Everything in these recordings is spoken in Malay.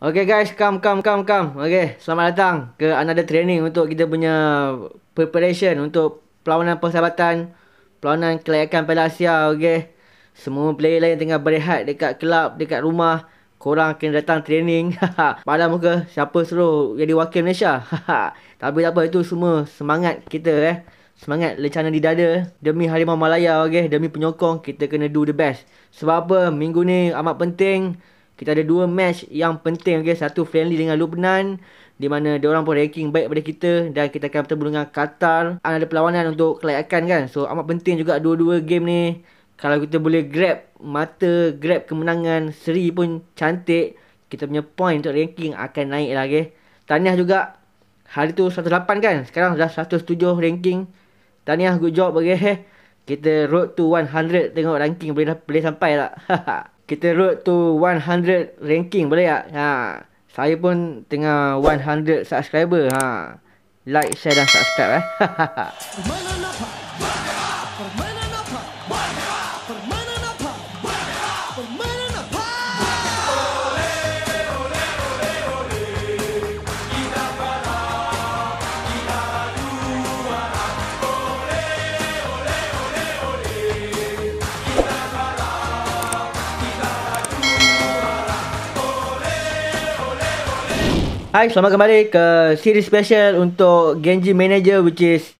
Okay guys, come, come, come, come. Okay, selamat datang ke another training untuk kita punya preparation untuk perlawanan persahabatan, perlawanan kelayakan Piala Asia, okay. Semua player lain tengah berehat dekat kelab, dekat rumah. Korang kena datang training. Padahal muka siapa suruh jadi wakil Malaysia. Tapi tak apa, itu semua semangat kita eh. Semangat lecana di dada demi Harimau Malaya okey demi penyokong kita kena do the best. Sebab apa minggu ni amat penting kita ada dua match yang penting okay. Satu friendly dengan Lubnan Di mana dia orang pun ranking baik pada kita Dan kita akan bertemu dengan Qatar Dan ah, Ada perlawanan untuk kelayakan kan So amat penting juga dua-dua game ni Kalau kita boleh grab mata Grab kemenangan Seri pun cantik Kita punya point untuk ranking akan naik lah okay. Tahniah juga Hari tu 108 kan Sekarang dah 107 ranking Tahniah good job okay. Kita road to 100 Tengok ranking boleh, boleh sampai tak kita road to 100 ranking boleh tak? Ha. Saya pun tengah 100 subscriber. Ha. Like, share dan subscribe eh. Hai, selamat kembali ke series special untuk Genji Manager which is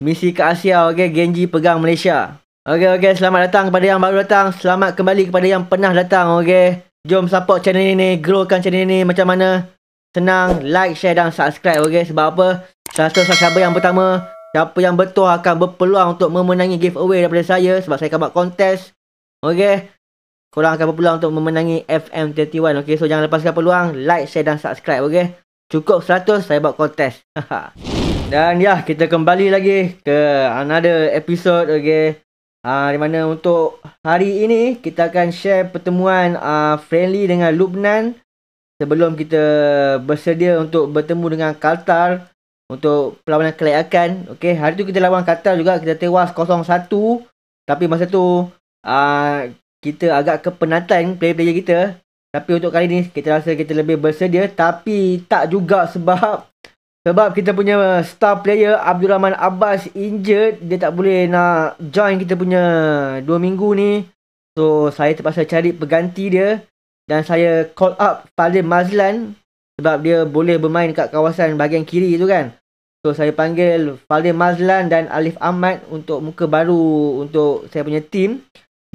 misi ke Asia, okay? Genji pegang Malaysia. Okay, okay, selamat datang kepada yang baru datang. Selamat kembali kepada yang pernah datang, okay? Jom support channel ini, growkan channel ini macam mana. Senang, like, share dan subscribe, okay? Sebab apa? Salah satu subscriber yang pertama, siapa yang betul akan berpeluang untuk memenangi giveaway daripada saya sebab saya akan buat kontes. Okay? korang akan berpeluang untuk memenangi FM31. Okey, so jangan lepaskan peluang, like, share dan subscribe, okey. Cukup 100 saya buat kontes. dan ya, kita kembali lagi ke another episode, okey. Ah di mana untuk hari ini kita akan share pertemuan uh, friendly dengan Lubnan sebelum kita bersedia untuk bertemu dengan Qatar untuk perlawanan kelayakan. Okey, hari tu kita lawan Qatar juga kita tewas 0-1 tapi masa tu uh, kita agak kepenatan player-player kita. Tapi untuk kali ni kita rasa kita lebih bersedia tapi tak juga sebab sebab kita punya star player Abdul Rahman Abbas injured dia tak boleh nak join kita punya 2 minggu ni. So saya terpaksa cari pengganti dia dan saya call up Fadil Mazlan sebab dia boleh bermain kat kawasan bahagian kiri tu kan. So saya panggil Fadil Mazlan dan Alif Ahmad untuk muka baru untuk saya punya team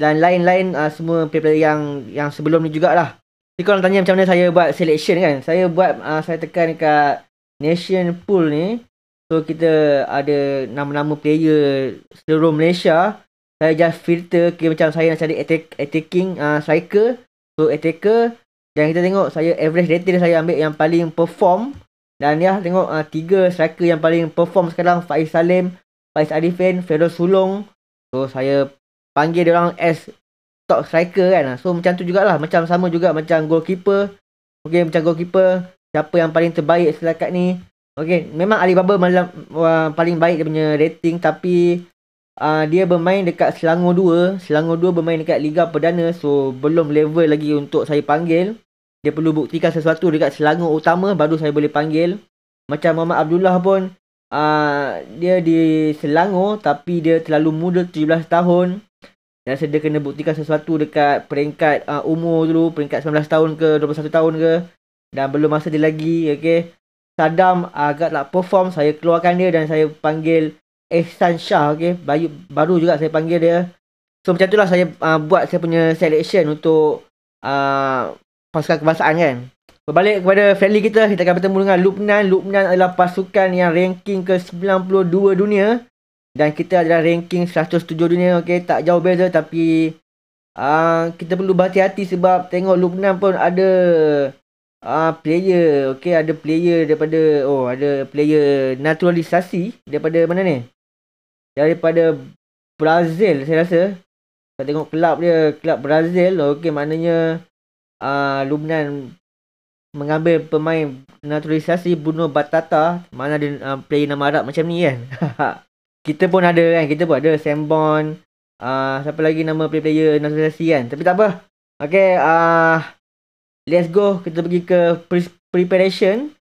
dan lain-lain uh, semua player yang yang sebelum ni jugalah. Jadi korang tanya macam mana saya buat selection kan? Saya buat uh, saya tekan dekat nation pool ni. So kita ada nama-nama player seluruh Malaysia. Saya just filter ke okay, macam saya nak cari attack, attacking uh, striker. So attacker dan kita tengok saya average rating saya ambil yang paling perform dan ya tengok uh, tiga striker yang paling perform sekarang Faiz Salim, Faiz Arifin, Fero Sulong. So saya panggil dia orang as top striker kan. So macam tu jugalah. Macam sama juga macam goalkeeper. Okay macam goalkeeper. Siapa yang paling terbaik setakat ni. Okay memang Alibaba malam, uh, paling baik dia punya rating. Tapi uh, dia bermain dekat Selangor 2. Selangor 2 bermain dekat Liga Perdana. So belum level lagi untuk saya panggil. Dia perlu buktikan sesuatu dekat Selangor utama baru saya boleh panggil. Macam Muhammad Abdullah pun. Uh, dia di Selangor tapi dia terlalu muda 17 tahun dan saya dia kena buktikan sesuatu dekat peringkat uh, umur dulu, peringkat 19 tahun ke 21 tahun ke dan belum masa dia lagi, okey. Saddam agak tak perform, saya keluarkan dia dan saya panggil Ehsan Shah, okey. Baru, baru juga saya panggil dia. So macam lah saya uh, buat saya punya selection untuk uh, pasukan kebangsaan kan. Berbalik kepada family kita, kita akan bertemu dengan Lupnan. Lupnan adalah pasukan yang ranking ke-92 dunia dan kita adalah ranking 107 dunia okay tak jauh beza tapi uh, kita perlu berhati-hati sebab tengok Lubnan pun ada uh, player okay ada player daripada oh ada player naturalisasi daripada mana ni daripada Brazil saya rasa saya tengok kelab dia kelab Brazil okey maknanya uh, Lubnan mengambil pemain naturalisasi Bruno Batata mana ada uh, player nama Arab macam ni kan kita pun ada kan kita pun ada Sembon uh, siapa lagi nama player player naturalisasi kan tapi tak apa okey uh, let's go kita pergi ke pre- preparation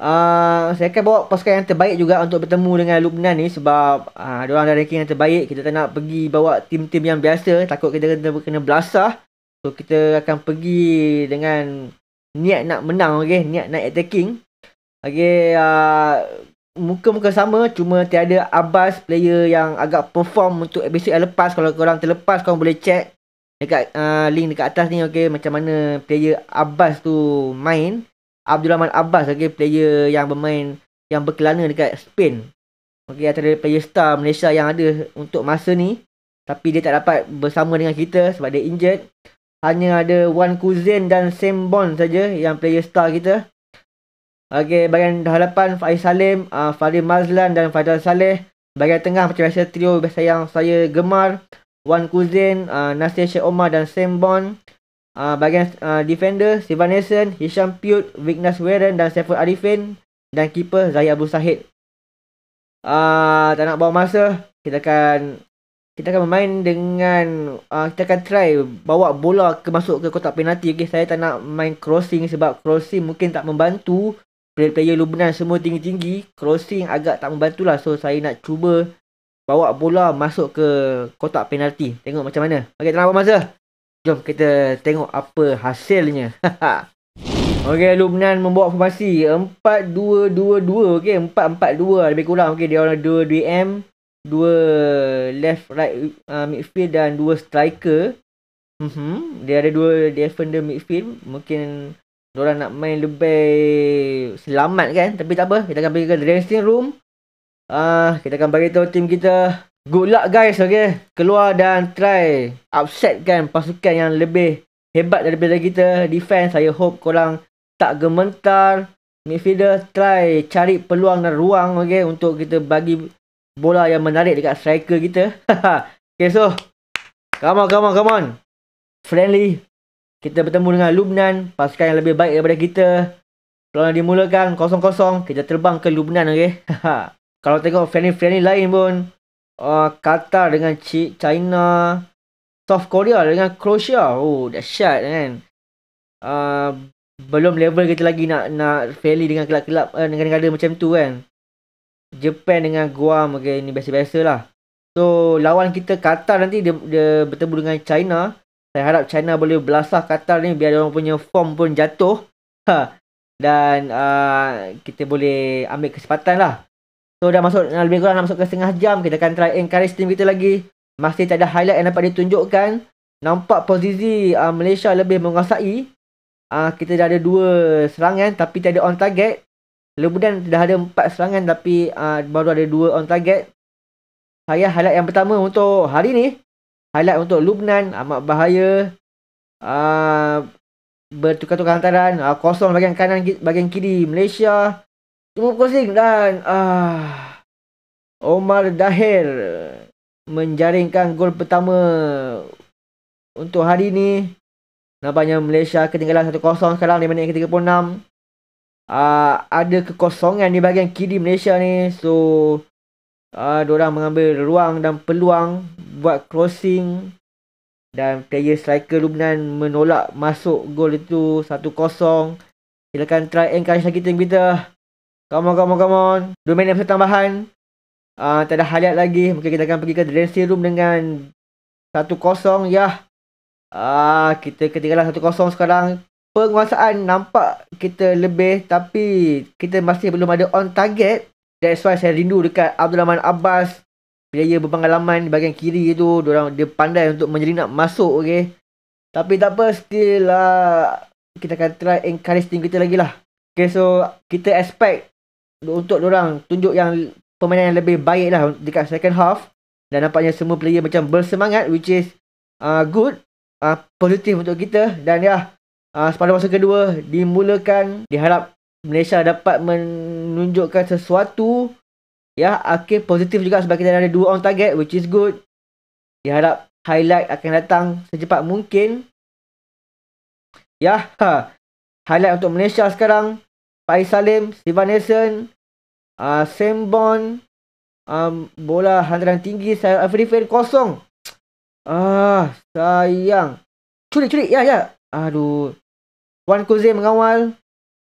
uh, saya akan bawa pasukan yang terbaik juga untuk bertemu dengan Lubnan ni sebab uh, dia orang ada ranking yang terbaik kita tak nak pergi bawa tim-tim yang biasa takut kita kena kena blasah so kita akan pergi dengan niat nak menang okay? niat nak attacking okay? uh, muka-muka sama cuma tiada Abbas player yang agak perform untuk episode yang lepas kalau korang terlepas korang boleh check dekat uh, link dekat atas ni okey macam mana player Abbas tu main Abdul Rahman Abbas okay, player yang bermain yang berkelana dekat Spain okey ada player star Malaysia yang ada untuk masa ni tapi dia tak dapat bersama dengan kita sebab dia injured hanya ada Wan Kuzin dan bond saja yang player star kita Okey, bahagian hadapan Faiz Salim, uh, Farid Mazlan dan Faizal Saleh. Bahagian tengah macam biasa trio biasa yang saya gemar. Wan Kuzin, uh, Nasir Syed Omar dan Sam Bond. Uh, ah, bahagian uh, defender, Sivan Nason, Hisham Piyut, Vignas Weren dan Saiful Arifin. Dan keeper, Zahid Abu Sahid. Uh, tak nak bawa masa, kita akan kita akan bermain dengan uh, kita akan try bawa bola ke masuk ke kotak penalti okey saya tak nak main crossing sebab crossing mungkin tak membantu player-player Lubnan semua tinggi-tinggi crossing agak tak membantu lah so saya nak cuba bawa bola masuk ke kotak penalti tengok macam mana ok tenang apa masa jom kita tengok apa hasilnya ok Lubnan membawa formasi 4-2-2-2 ok 4-4-2 lebih kurang ok dia orang 2-2M 2 left right uh, midfield dan 2 striker uh mhm. -huh. dia ada 2 defender midfield mungkin Diorang nak main lebih selamat kan. Tapi tak apa. Kita akan pergi ke dressing room. Uh, kita akan bagi tahu tim kita. Good luck guys. Okay. Keluar dan try. Upset kan pasukan yang lebih hebat daripada kita. Defense. Saya hope korang tak gementar. Midfielder try cari peluang dan ruang. Okay. Untuk kita bagi bola yang menarik dekat striker kita. okay so. Come on, come on, come on. Friendly kita bertemu dengan Lubnan, pasukan yang lebih baik daripada kita. Peluang dimulakan kosong-kosong, kita terbang ke Lubnan okey. Kalau tengok friendly-friendly lain pun, uh, Qatar dengan China, South Korea dengan Croatia. Oh, dahsyat kan. Uh, belum level kita lagi nak nak friendly dengan kelab-kelab uh, dengan negara macam tu kan. Japan dengan Guam, okey, ni biasa-biasalah. So, lawan kita Qatar nanti dia, dia bertemu dengan China. Saya harap China boleh belasah Qatar ni biar orang punya form pun jatuh. Ha. Dan uh, kita boleh ambil kesempatan lah. So dah masuk lebih kurang dah masuk ke setengah jam. Kita akan try encourage team kita lagi. Masih tak ada highlight yang dapat ditunjukkan. Nampak posisi uh, Malaysia lebih menguasai. Uh, kita dah ada dua serangan tapi tak ada on target. Kemudian dah ada empat serangan tapi uh, baru ada dua on target. Saya highlight yang pertama untuk hari ni. Highlight untuk Lubnan amat bahaya. Uh, bertukar-tukar hantaran uh, kosong bahagian kanan bahagian kiri Malaysia cukup kosong dan uh, Omar Dahir menjaringkan gol pertama untuk hari ini nampaknya Malaysia ketinggalan 1-0 sekarang di minit ke 36 uh, ada kekosongan di bahagian kiri Malaysia ni so uh, ah, orang mengambil ruang dan peluang buat crossing dan player striker Lubnan menolak masuk gol itu 1-0. Silakan try encourage lagi team kita. Come on, come on, come on. 2 minit masa tambahan. Uh, tak ada halat lagi. Mungkin kita akan pergi ke dressing room dengan 1-0. Ya. Yeah. Ah, uh, kita ketinggalan 1-0 sekarang. Penguasaan nampak kita lebih tapi kita masih belum ada on target. That's why saya rindu dekat Abdul Rahman Abbas Player berpengalaman di bahagian kiri tu Diorang, Dia pandai untuk menjerinak masuk okay? Tapi tak apa still lah uh, Kita akan try encourage team kita lagi lah Okay so kita expect Untuk diorang tunjuk yang Permainan yang lebih baik lah dekat second half Dan nampaknya semua player macam bersemangat Which is uh, good uh, Positif untuk kita dan ya yeah, uh, Sepada masa kedua dimulakan Diharap Malaysia dapat menunjukkan sesuatu ya okey positif juga sebab kita ada dua on target which is good diharap highlight akan datang secepat mungkin ya ha. highlight untuk Malaysia sekarang Pai Salim Sivan Nelson uh, Sembon um, bola hantaran tinggi saya Afrifin kosong ah sayang curi curi ya ya aduh Wan Kuzi mengawal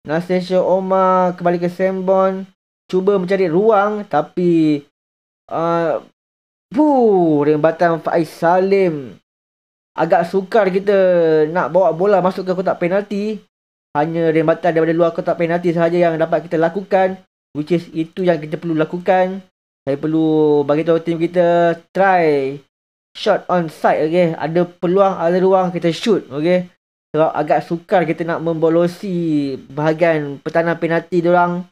Nastasia Omar kembali ke Sembon. Cuba mencari ruang tapi... Uh, Puh, rembatan Faiz Salim. Agak sukar kita nak bawa bola masuk ke kotak penalti. Hanya rembatan daripada luar kotak penalti sahaja yang dapat kita lakukan. Which is itu yang kita perlu lakukan. Saya perlu bagi tahu tim kita try shot on side okey ada peluang ada ruang kita shoot okey sebab agak sukar kita nak membolosi bahagian pertahanan penalti diorang.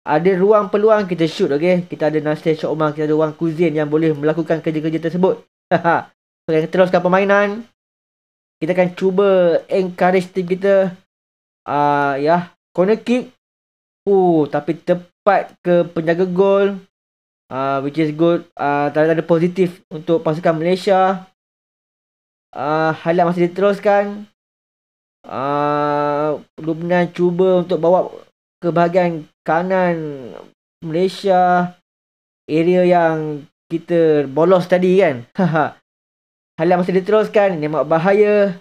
Ada ruang peluang kita shoot okey. Kita ada Nasir Shah Omar, kita ada Wang Kuzin yang boleh melakukan kerja-kerja tersebut. so, kita teruskan permainan. Kita akan cuba encourage team kita. Ah uh, ya, yeah. corner kick. Uh, tapi tepat ke penjaga gol. Ah uh, which is good. Ah uh, tak ada positif untuk pasukan Malaysia. Ah uh, highlight masih diteruskan uh, Lubnan cuba untuk bawa ke bahagian kanan Malaysia area yang kita bolos tadi kan halal masih diteruskan ini amat bahaya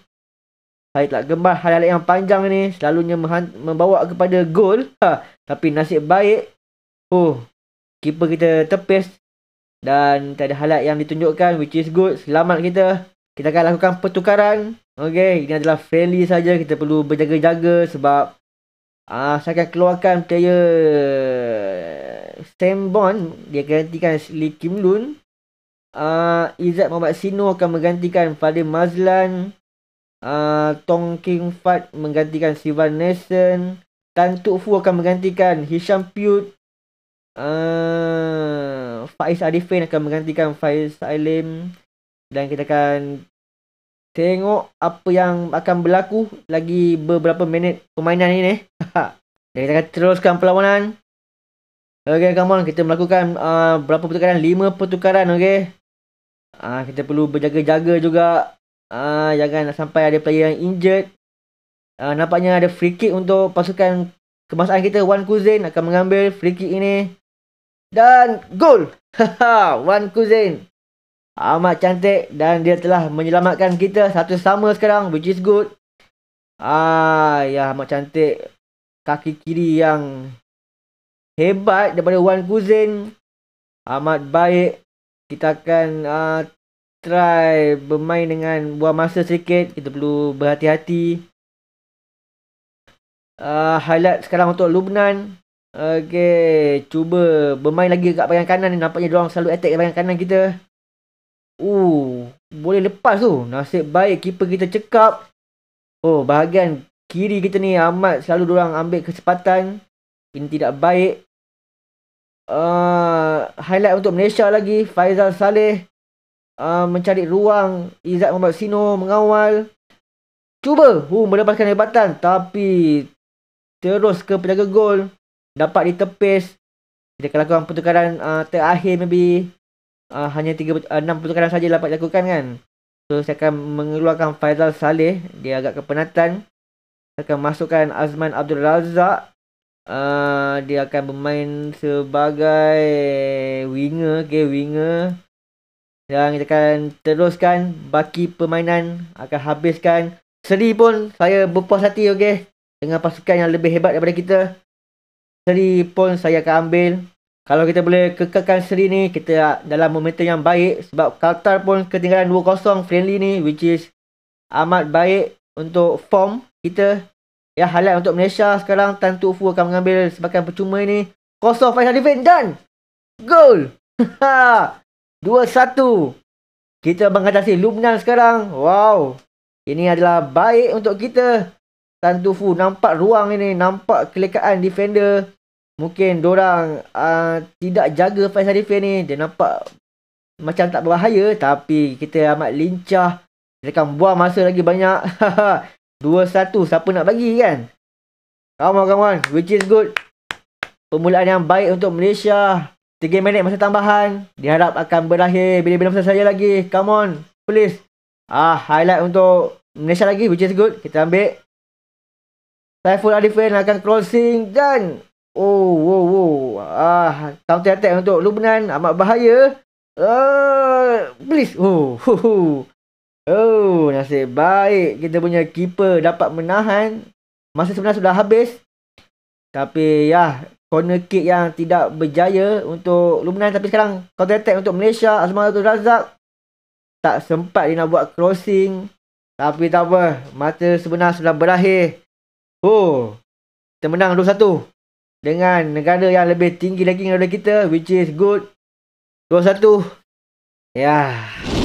saya tak gembar halal yang panjang ni selalunya membawa kepada gol ha, tapi nasib baik oh keeper kita tepis dan tak ada halal yang ditunjukkan which is good selamat kita kita akan lakukan pertukaran Okay, ini adalah friendly saja kita perlu berjaga-jaga sebab ah uh, saya akan keluarkan player sembon Bond dia gantikan Lee Kim Lun. Ah uh, e Izat Muhammad Sino akan menggantikan Fadil Mazlan. Ah uh, Tong King Fat menggantikan Sivan Nason. Tan Tuk Fu akan menggantikan Hisham Piut. Uh, ah, Faiz Arifin akan menggantikan Faiz Alim. Dan kita akan tengok apa yang akan berlaku lagi beberapa minit permainan ini. Eh. Jadi kita akan teruskan perlawanan. Okey come on. Kita melakukan uh, berapa pertukaran? lima pertukaran, Okey, Uh, kita perlu berjaga-jaga juga. Uh, jangan sampai ada player yang injured. Uh, nampaknya ada free kick untuk pasukan kebangsaan kita. Wan Kuzin akan mengambil free kick ini. Dan gol! Wan Kuzin amat cantik dan dia telah menyelamatkan kita satu sama sekarang which is good. Ah ya amat cantik kaki kiri yang hebat daripada Wan Kuzin. Amat baik. Kita akan uh, try bermain dengan buah masa sedikit. Kita perlu berhati-hati. Uh, highlight sekarang untuk Lubnan. Okay, cuba bermain lagi kat bayang kanan ni. Nampaknya diorang selalu attack kat bayang kanan kita. Uh, boleh lepas tu. Nasib baik keeper kita cekap. Oh, bahagian kiri kita ni amat selalu orang ambil kesempatan. Ini tidak baik. Uh, highlight untuk Malaysia lagi. Faizal Saleh uh, mencari ruang. Izzat Muhammad Sino mengawal. Cuba uh, melepaskan hebatan. Tapi terus ke penjaga gol. Dapat ditepis. Kita akan lakukan pertukaran uh, terakhir maybe uh, hanya 3 6 pertukaran saja dapat dilakukan kan. So saya akan mengeluarkan Faizal Saleh, dia agak kepenatan. Saya akan masukkan Azman Abdul Razak. Uh, dia akan bermain sebagai winger, okay, winger. Dan kita akan teruskan baki permainan akan habiskan. Seri pun saya berpuas hati okey dengan pasukan yang lebih hebat daripada kita. Seri pun saya akan ambil kalau kita boleh kekalkan seri ni, kita dalam momentum yang baik sebab Qatar pun ketinggalan 2-0 friendly ni which is amat baik untuk form kita. Ya, highlight untuk Malaysia sekarang Tan Tuk Fu akan mengambil sebagian percuma ini. Kosong Faisal Divin dan gol. 2-1. Kita mengatasi Lumnan sekarang. Wow. Ini adalah baik untuk kita. Tan Fu nampak ruang ini, nampak kelekaan defender mungkin diorang uh, ah, tidak jaga Faiz Harifin ni. Dia nampak macam tak berbahaya tapi kita amat lincah. Dia akan buang masa lagi banyak. 2-1 siapa nak bagi kan? Come kawan, Which is good. Permulaan yang baik untuk Malaysia. 3 minit masa tambahan. Diharap akan berakhir bila-bila masa saya lagi. Come on. Please. Ah, highlight untuk Malaysia lagi which is good. Kita ambil. Saiful Arifin akan crossing dan Oh, wow, wow. Ah, counter attack untuk Lubnan amat bahaya. Ah, please. Oh, hu hu. Oh, nasib baik kita punya keeper dapat menahan. Masa sebenarnya sudah habis. Tapi ya, corner kick yang tidak berjaya untuk Lubnan tapi sekarang counter attack untuk Malaysia Azman Abdul Razak. Tak sempat dia nak buat crossing. Tapi tak apa, mata sebenar sudah berakhir. Oh, kita menang 2-1 dengan negara yang lebih tinggi lagi daripada kita which is good 2-1 ya yeah.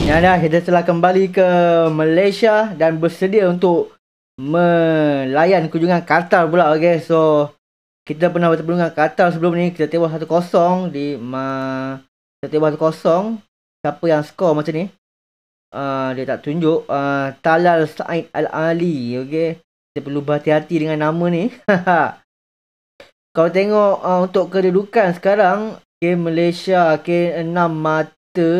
Ya dah, ya, kita telah kembali ke Malaysia dan bersedia untuk melayan kunjungan Qatar pula. Okay, so kita pernah bertemu dengan Qatar sebelum ni. Kita tewas 1-0 di Ma... Kita tewas 1-0. Siapa yang skor macam ni? Uh, dia tak tunjuk. Uh, Talal Said Al-Ali. Okay, kita perlu berhati-hati dengan nama ni. kalau tengok uh, untuk kedudukan sekarang game Malaysia ke okay, 6 mata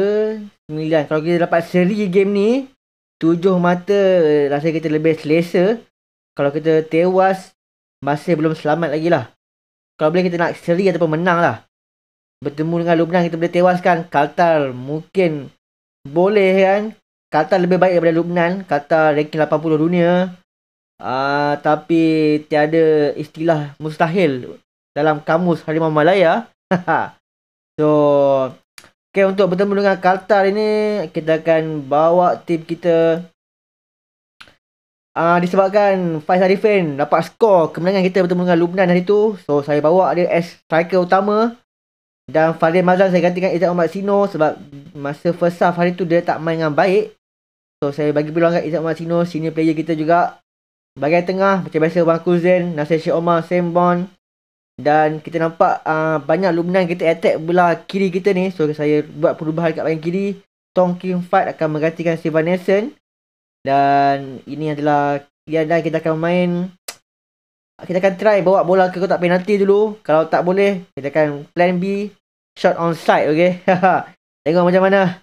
9 kalau kita dapat seri game ni 7 mata eh, rasa kita lebih selesa kalau kita tewas masih belum selamat lagi lah kalau boleh kita nak seri ataupun menang lah bertemu dengan Lubnan kita boleh tewaskan Qatar mungkin boleh kan Qatar lebih baik daripada Lubnan Qatar ranking 80 dunia Uh, tapi tiada istilah mustahil dalam kamus Harimau Malaya. so, okay, untuk bertemu dengan Kaltar ini, kita akan bawa tim kita. Uh, disebabkan Faiz Arifin dapat skor kemenangan kita bertemu dengan Lubnan hari tu. So, saya bawa dia as striker utama. Dan Fadil Mazlan saya gantikan Izzat Ahmad Sino sebab masa first half hari tu dia tak main dengan baik. So, saya bagi peluang dengan Izzat Ahmad Sino, senior player kita juga. Bagian tengah, macam biasa Bang Kuzin, Nasir Syed Omar, Sam dan kita nampak uh, banyak lumnan kita attack belah kiri kita ni. So saya buat perubahan kat bahagian kiri. Tong Tongkin Fight akan menggantikan Sivan Nelson. Dan ini adalah yang dah kita akan main. Kita akan try bawa bola ke kotak penalti dulu. Kalau tak boleh, kita akan plan B. Shot on side, okay? Tengok macam mana.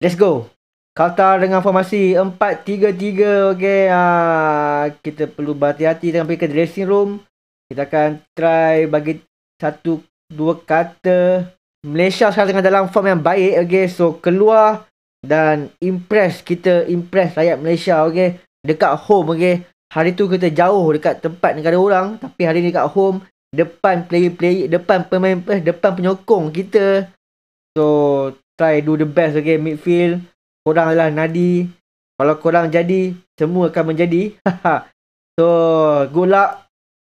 Let's go. Qatar dengan formasi 4-3-3, okay? Uh, kita perlu berhati-hati dengan pergi ke dressing room. Kita akan try bagi satu dua kata Malaysia sekarang tengah dalam form yang baik okey so keluar dan impress kita impress rakyat Malaysia okey dekat home okey hari tu kita jauh dekat tempat negara orang tapi hari ni dekat home depan player-player depan pemain eh, depan penyokong kita so try do the best okey midfield korang adalah nadi kalau korang jadi semua akan menjadi so good luck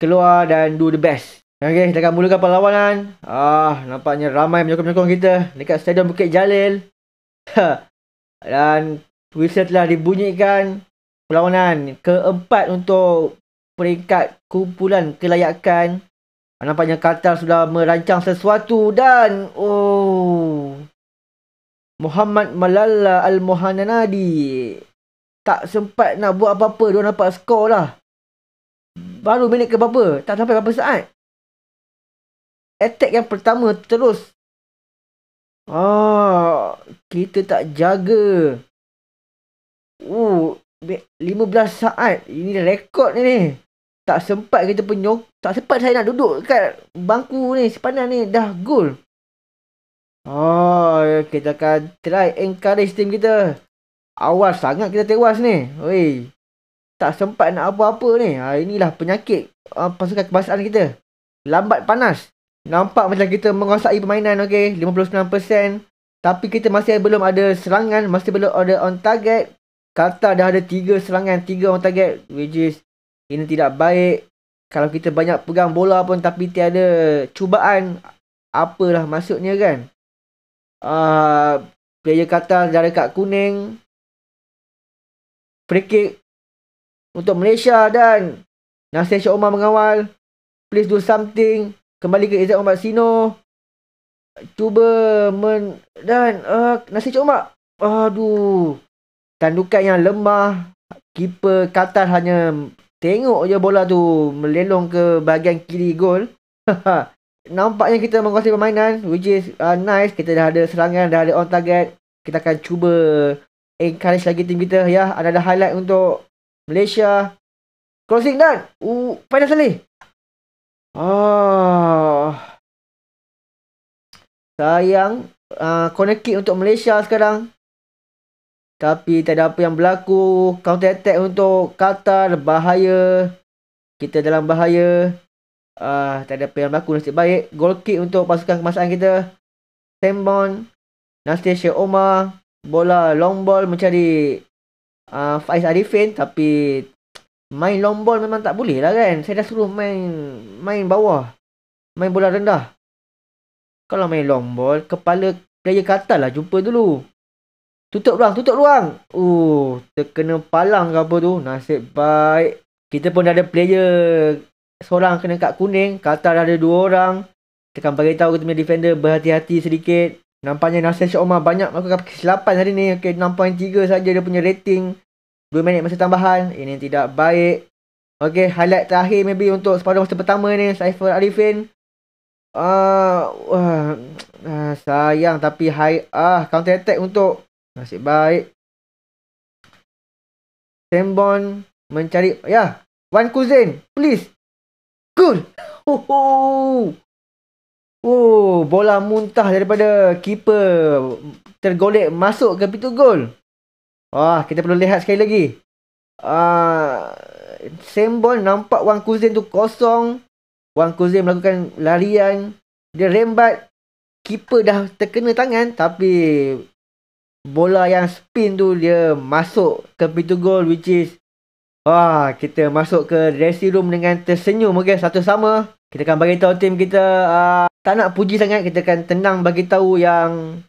keluar dan do the best. Okay, kita akan mulakan perlawanan. Ah, nampaknya ramai penyokong-penyokong kita dekat Stadium Bukit Jalil. Ha. dan whistle telah dibunyikan perlawanan keempat untuk peringkat kumpulan kelayakan. Nampaknya Qatar sudah merancang sesuatu dan oh Muhammad Malala Al-Muhananadi tak sempat nak buat apa-apa. Dia nampak skor lah baru minit ke berapa tak sampai berapa saat attack yang pertama terus ah kita tak jaga uh 15 saat ini rekod ni ni tak sempat kita penyok tak sempat saya nak duduk kat bangku ni sepanjang ni dah gol Oh, ah, kita akan try encourage team kita. Awas sangat kita tewas ni. Wey, tak sempat nak apa-apa ni. Ha, inilah penyakit uh, pasukan kebangsaan kita. Lambat panas. Nampak macam kita menguasai permainan okey 59% tapi kita masih belum ada serangan, masih belum ada on target. Kata dah ada 3 serangan, 3 on target which is ini tidak baik. Kalau kita banyak pegang bola pun tapi tiada cubaan apalah maksudnya kan? Ah ha, uh, player Qatar dah dekat kuning. Free kick untuk Malaysia dan Nasir Syed Omar mengawal. Please do something. Kembali ke Izzat Muhammad Sino. Cuba men... Dan uh, Nasir Syed Omar. Aduh. Tandukan yang lemah. Keeper Qatar hanya tengok je bola tu. Melelong ke bahagian kiri gol. Nampaknya kita menguasai permainan. Which is uh, nice. Kita dah ada serangan. Dah ada on target. Kita akan cuba encourage lagi tim kita. Ya, ada highlight untuk Malaysia. Closing dan. Uh, final sekali. Ah. Sayang. Uh, ah, corner kick untuk Malaysia sekarang. Tapi tak ada apa yang berlaku. Counter attack untuk Qatar. Bahaya. Kita dalam bahaya. Ah, uh, tak ada apa yang berlaku. Nasib baik. Goal kick untuk pasukan kemasaan kita. Sembon. Nastasia Omar. Bola long ball mencari uh, Faiz Arifin tapi main long ball memang tak boleh lah kan. Saya dah suruh main main bawah. Main bola rendah. Kalau main long ball, kepala player kata lah jumpa dulu. Tutup ruang, tutup ruang. Uh, terkena palang ke apa tu. Nasib baik. Kita pun dah ada player seorang kena kat kuning. Kata dah ada dua orang. Tekan bagi tahu kita punya defender berhati-hati sedikit. Nampaknya Nasir Syed Omar banyak melakukan kesilapan hari ni. Okey, 6.3 saja dia punya rating. 2 minit masa tambahan. Ini tidak baik. Okey, highlight terakhir maybe untuk separuh masa pertama ni. Saiful Arifin. Ah, uh, uh, uh, sayang tapi high ah uh, counter attack untuk nasib baik. Sembon mencari ya. Yeah. Wan Kuzin, please. Cool. Oh, Oh, bola muntah daripada keeper tergolek masuk ke pintu gol. Wah, kita perlu lihat sekali lagi. Ah, uh, Sembol nampak Wang Kuzin tu kosong. Wang Kuzin melakukan larian. Dia rembat. Keeper dah terkena tangan tapi bola yang spin tu dia masuk ke pintu gol which is Wah, kita masuk ke dressing room dengan tersenyum okey satu sama. Kita akan bagi tahu tim kita uh, tak nak puji sangat, kita akan tenang bagi tahu yang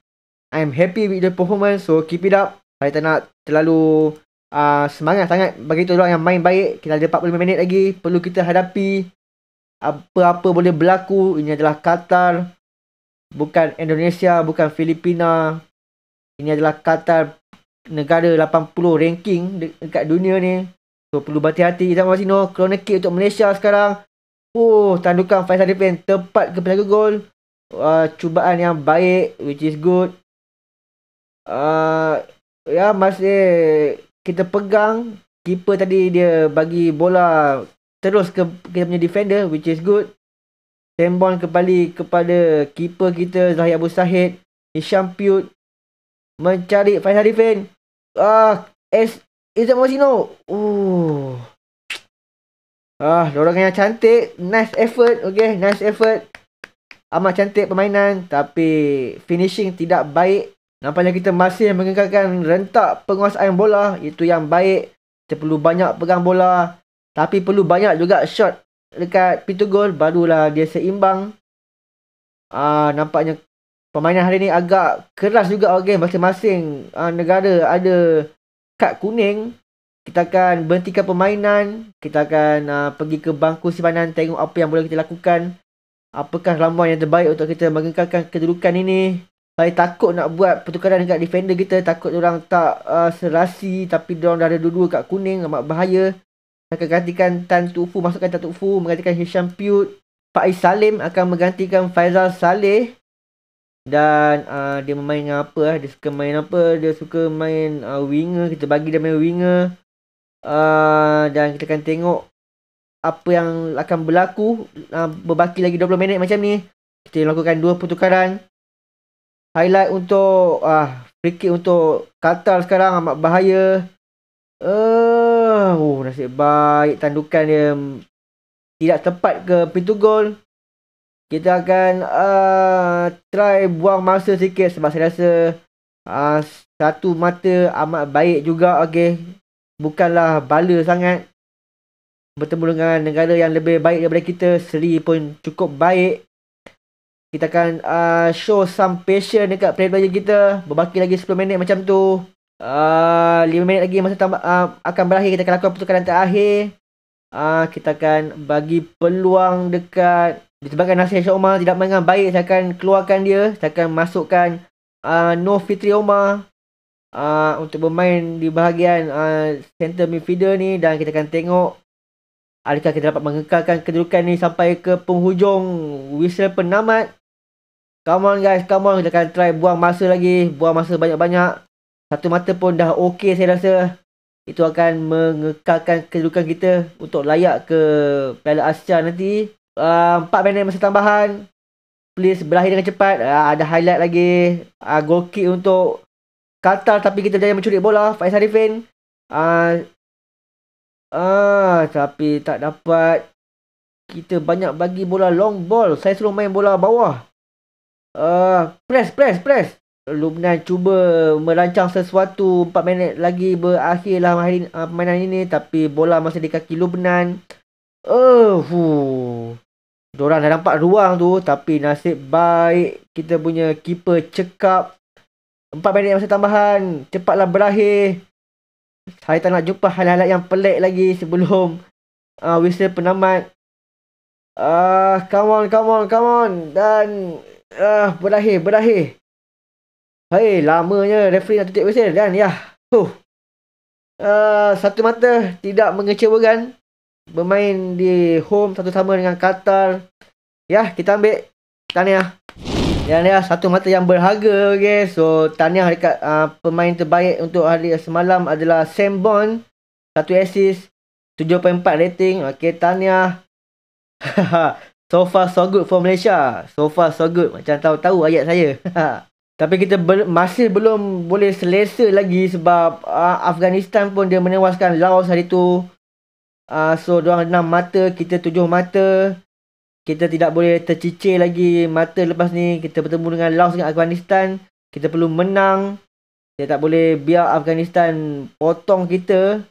I'm happy with the performance. So keep it up. Saya tak nak terlalu uh, semangat sangat bagi tahu orang yang main baik. Kita ada 45 minit lagi perlu kita hadapi apa-apa boleh berlaku. Ini adalah Qatar. Bukan Indonesia, bukan Filipina. Ini adalah Qatar negara 80 ranking dekat dunia ni So perlu berhati-hati Izzat Mazino Corona kick untuk Malaysia sekarang Oh tandukan Faisal Depen Tepat ke penjaga gol uh, Cubaan yang baik Which is good uh, Ya masih eh, Kita pegang Keeper tadi dia bagi bola Terus ke kita punya defender Which is good Sembon kembali kepada keeper kita Zahid Abu Sahid Hisham Piyut Mencari Faisal Defend Ah uh, Is Izzat Mosino Oh Ah, orang yang cantik, nice effort, okay, nice effort. Amat cantik permainan tapi finishing tidak baik. Nampaknya kita masih mengekalkan rentak penguasaan bola. Itu yang baik. Kita perlu banyak pegang bola. Tapi perlu banyak juga shot dekat pintu gol. Barulah dia seimbang. Ah, nampaknya permainan hari ini agak keras juga. Okay. Masing-masing ah, negara ada kad kuning kita akan berhentikan permainan kita akan uh, pergi ke bangku simpanan tengok apa yang boleh kita lakukan apakah ramuan yang terbaik untuk kita mengekalkan kedudukan ini saya takut nak buat pertukaran dekat defender kita takut orang tak uh, serasi tapi dia orang dah ada dua-dua kat kuning amat bahaya saya akan gantikan Tan Tufu masukkan Tan Tufu menggantikan Hisham Piut Faiz Salim akan menggantikan Faizal Saleh dan uh, dia memain dengan apa eh? dia suka main apa dia suka main uh, winger kita bagi dia main winger Ah, dan kita akan tengok apa yang akan berlaku uh, berbaki lagi 20 minit macam ni kita lakukan dua pertukaran highlight untuk ah uh, free untuk Qatar sekarang amat bahaya uh, oh nasib baik tandukan dia tidak tepat ke pintu gol kita akan uh, try buang masa sikit sebab saya rasa uh, satu mata amat baik juga okey bukanlah bala sangat bertemu dengan negara yang lebih baik daripada kita Seri pun cukup baik kita akan uh, show some passion dekat player player kita berbaki lagi 10 minit macam tu uh, 5 minit lagi masa tamat, uh, akan berakhir kita akan lakukan pertukaran terakhir uh, kita akan bagi peluang dekat disebabkan nasib Syah Omar tidak main baik saya akan keluarkan dia saya akan masukkan uh, No Fitri Omar uh, untuk bermain di bahagian uh, center midfielder ni dan kita akan tengok adakah kita dapat mengekalkan kedudukan ni sampai ke penghujung whistle penamat. Come on guys, come on kita akan try buang masa lagi, buang masa banyak-banyak. Satu mata pun dah okey saya rasa. Itu akan mengekalkan kedudukan kita untuk layak ke Piala Asia nanti. Uh, ah, 4 minit masa tambahan. Please berakhir dengan cepat. Uh, ada highlight lagi. Uh, goal kick untuk Qatar tapi kita berjaya mencuri bola Faiz Harifin ah ah tapi tak dapat kita banyak bagi bola long ball saya suruh main bola bawah ah press press press Lubnan cuba merancang sesuatu 4 minit lagi berakhirlah hari, uh, ah, permainan ini tapi bola masih di kaki Lubnan. Oh, uh, orang dah nampak ruang tu tapi nasib baik kita punya keeper cekap Empat minit masa tambahan. Cepatlah berakhir. Saya tak nak jumpa hal-hal yang pelik lagi sebelum uh, whistle penamat. Uh, come on, come on, come on. Dan uh, berakhir, berakhir. Hei, lamanya referee nak tutup whistle kan? Ya. Yeah. Huh. Uh, satu mata tidak mengecewakan bermain di home satu sama dengan Qatar. Ya, yeah, kita ambil. Tahniah. Yang ni lah satu mata yang berharga okay. So tahniah dekat uh, pemain terbaik untuk hari semalam adalah Sam Bond Satu assist 7.4 rating Okay tahniah So far so good for Malaysia So far so good macam tahu-tahu ayat saya Tapi kita ber- masih belum boleh selesa lagi sebab uh, Afghanistan pun dia menewaskan Laos hari tu uh, So diorang enam mata, kita tujuh mata kita tidak boleh tercicir lagi mata lepas ni kita bertemu dengan Laos dengan Afghanistan kita perlu menang kita tak boleh biar Afghanistan potong kita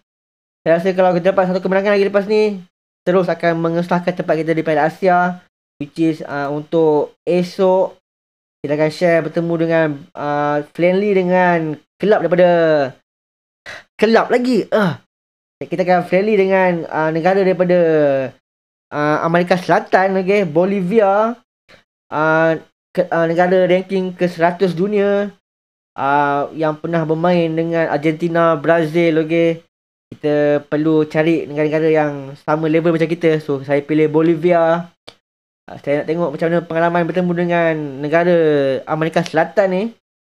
saya rasa kalau kita dapat satu kemenangan lagi lepas ni terus akan mengesahkan tempat kita di Piala Asia which is uh, untuk esok kita akan share bertemu dengan uh, friendly dengan kelab daripada kelab lagi uh. kita akan friendly dengan uh, negara daripada uh, Amerika Selatan okay, Bolivia uh, ke, uh, negara ranking ke 100 dunia uh, yang pernah bermain dengan Argentina, Brazil okay. Kita perlu cari negara-negara yang sama level macam kita. So saya pilih Bolivia. Uh, saya nak tengok macam mana pengalaman bertemu dengan negara Amerika Selatan ni.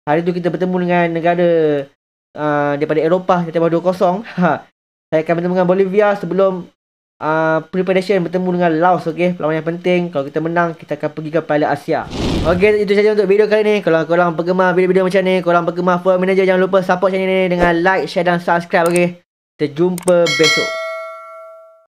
Hari tu kita bertemu dengan negara uh, daripada Eropah, kita bawah 2-0. saya akan bertemu dengan Bolivia sebelum uh, preparation bertemu dengan Laos okey lawan yang penting kalau kita menang kita akan pergi ke Piala Asia okey itu saja untuk video kali ni kalau korang penggemar video-video macam ni kau korang penggemar Football Manager jangan lupa support channel ni dengan like share dan subscribe okey kita jumpa besok